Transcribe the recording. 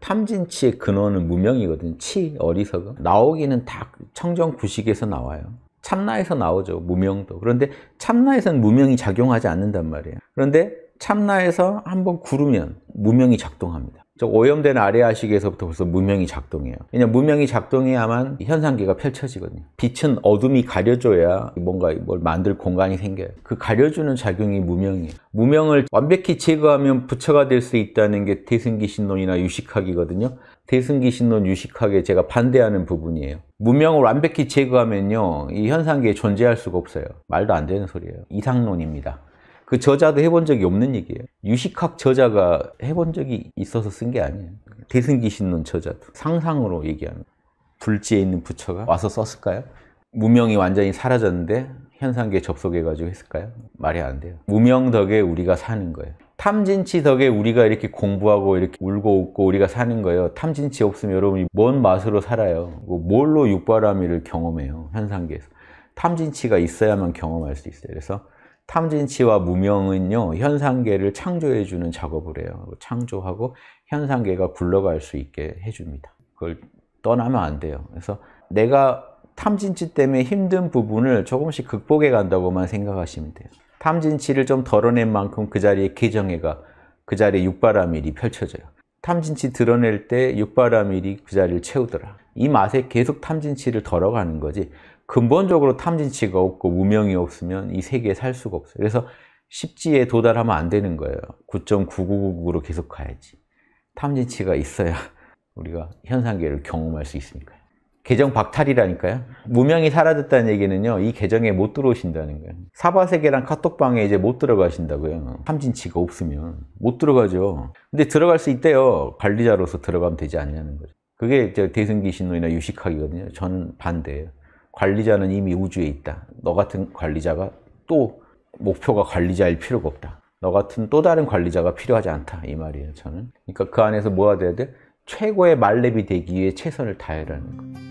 탐진치의 근원은 무명이거든 치, 어리석음 나오기는 다 청정구식에서 나와요 참나에서 나오죠 무명도 그런데 참나에서는 무명이 작용하지 않는단 말이에요 그런데 참나에서 한번 구르면 무명이 작동합니다 즉 오염된 아래아식에서부터 벌써 문명이 작동해요 왜냐 문명이 작동해야만 현상계가 펼쳐지거든요 빛은 어둠이 가려줘야 뭔가 뭘 만들 공간이 생겨요 그 가려주는 작용이 무명이에요 무명을 완벽히 제거하면 부처가 될 수 있다는 게 대승기신론이나 유식학이거든요 대승기신론 유식학에 제가 반대하는 부분이에요 무명을 완벽히 제거하면요 이 현상계에 존재할 수가 없어요 말도 안 되는 소리예요 이상론입니다 그 저자도 해본 적이 없는 얘기예요. 유식학 저자가 해본 적이 있어서 쓴 게 아니에요. 대승기신론 저자도 상상으로 얘기하는 불지에 있는 부처가 와서 썼을까요? 무명이 완전히 사라졌는데 현상계 에 접속해가지고 했을까요? 말이 안 돼요. 무명 덕에 우리가 사는 거예요. 탐진치 덕에 우리가 이렇게 공부하고 이렇게 울고 웃고 우리가 사는 거예요. 탐진치 없으면 여러분이 뭔 맛으로 살아요? 뭐 뭘로 육바라밀을 경험해요? 현상계에서. 탐진치가 있어야만 경험할 수 있어요. 그래서 탐진치와 무명은요 현상계를 창조해 주는 작업을 해요 창조하고 현상계가 굴러갈 수 있게 해줍니다 그걸 떠나면 안 돼요 그래서 내가 탐진치 때문에 힘든 부분을 조금씩 극복해 간다고만 생각하시면 돼요 탐진치를 좀 덜어낸 만큼 그 자리에 계정해가 그 자리에 육바라밀이 펼쳐져요 탐진치 드러낼 때 육바라밀이 그 자리를 채우더라 이 맛에 계속 탐진치를 덜어가는 거지 근본적으로 탐진치가 없고 우명이 없으면 이 세계에 살 수가 없어요 그래서 십지에 도달하면 안 되는 거예요 9.9999로 계속 가야지 탐진치가 있어야 우리가 현상계를 경험할 수 있으니까요 계정 박탈이라니까요 무명이 사라졌다는 얘기는요 이 계정에 못 들어오신다는 거예요 사바세계랑 카톡방에 이제 못 들어가신다고요 탐진치가 없으면 못 들어가죠 근데 들어갈 수 있대요 관리자로서 들어가면 되지 않냐는 거죠 그게 대승기 신론이나 유식학이거든요. 전 반대예요. 관리자는 이미 우주에 있다. 너 같은 관리자가 또 목표가 관리자일 필요가 없다. 너 같은 또 다른 관리자가 필요하지 않다. 이 말이에요, 저는. 그러니까 그 안에서 뭐가 돼야 돼? 최고의 말렙이 되기 위해 최선을 다해라는 거.